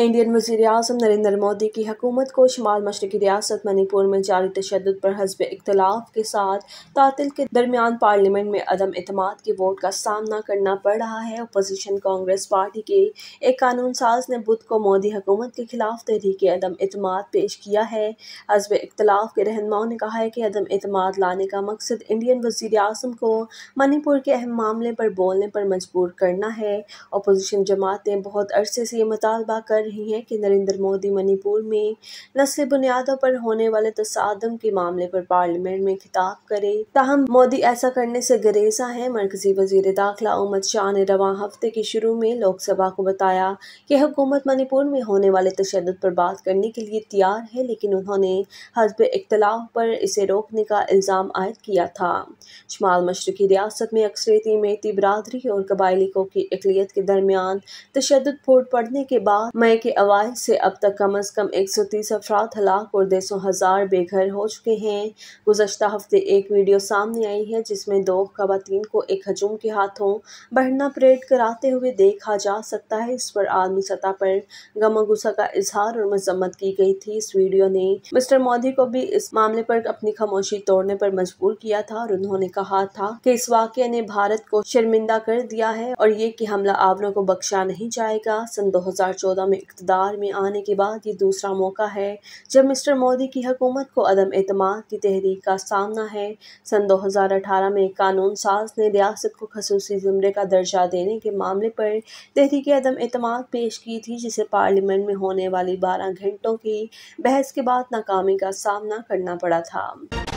Indian वजीर अजम नरेंद्र मोदी की हकूमत को शुमाल मशरकी रियासत मणिपुर में जारी तशद पर हजब इख्तलाफ के साथ तातिल के दरमियान पार्लियामेंट में अदम अतम के वोट का सामना करना पड़ रहा है अपोजिशन कांग्रेस पार्टी के एक कानून साज ने बुध को मोदी हकूमत के खिलाफ तहरीक अदम अतम पेश किया है हजब इख्तलाफ के रहनमाओं ने कहा है कि अदम अतम लाने का मकसद इंडियन वजीर अजम को मणिपुर के अहम मामले पर बोलने पर मजबूर करना है अपोजिशन जमातें बहुत अरसे से ये मुतालबा कर रही हैं कि नरेंद्र मोदी मणिपुर में नस्ल बुनियादों पर होने वाले तसादम के मामले पर पार्लियामेंट में खिताब करे ताहम मोदी ऐसा करने से गरेजा है मरकजी वजीर दाखिला उमद शाह ने रवा हफ्ते के शुरू में लोकसभा को बताया कि हुकूमत मणिपुर में होने वाले तशद पर बात करने के लिए तैयार है लेकिन उन्होंने हजब इख्तलाफ पर इसे रोकने का इल्ज़ाम आयद किया था शुमाल मशरकी रियासत में अक्सरती में तिबरादरी और कबायलिकों की अकलीत के दरमियान तशद फूट पड़ने के बाद मई के अवाल से अब तक कम अज़ कम एक सौ तीस अफराद हलाक और दसों हज़ार बेघर हो चुके हैं गुजशत हफ्ते एक वीडियो सामने आई है जिसमें दो खातन को एक हजूम के हाथों बढ़ना परेड कराते हुए देखा जा सकता है इस पर आलमी सतह पर गमा गुस्सा का इजहार और मजम्मत की गई थी इस वीडियो ने मिस्टर मोदी को भी इस मामले पर अपनी खामोशी तोड़ने पर मजबूर किया था और उन्होंने कहा था कि इस वाक्य ने भारत को शर्मिंदा कर दिया है और ये कि हमला आवरों को बख्शा नहीं जाएगा सन 2014 में इकतदार में आने के बाद ये दूसरा मौका है जब मिस्टर मोदी की हकूमत को अदम अतम की तहरीक का सामना है सन 2018 में कानून साज ने रियासत को खसूसी जुमरे का दर्जा देने के मामले पर तहरीक अदम अतम पेश की थी जिसे पार्लियामेंट में होने वाली बारह घंटों की बहस के बाद नाकामी का सामना करना पड़ा था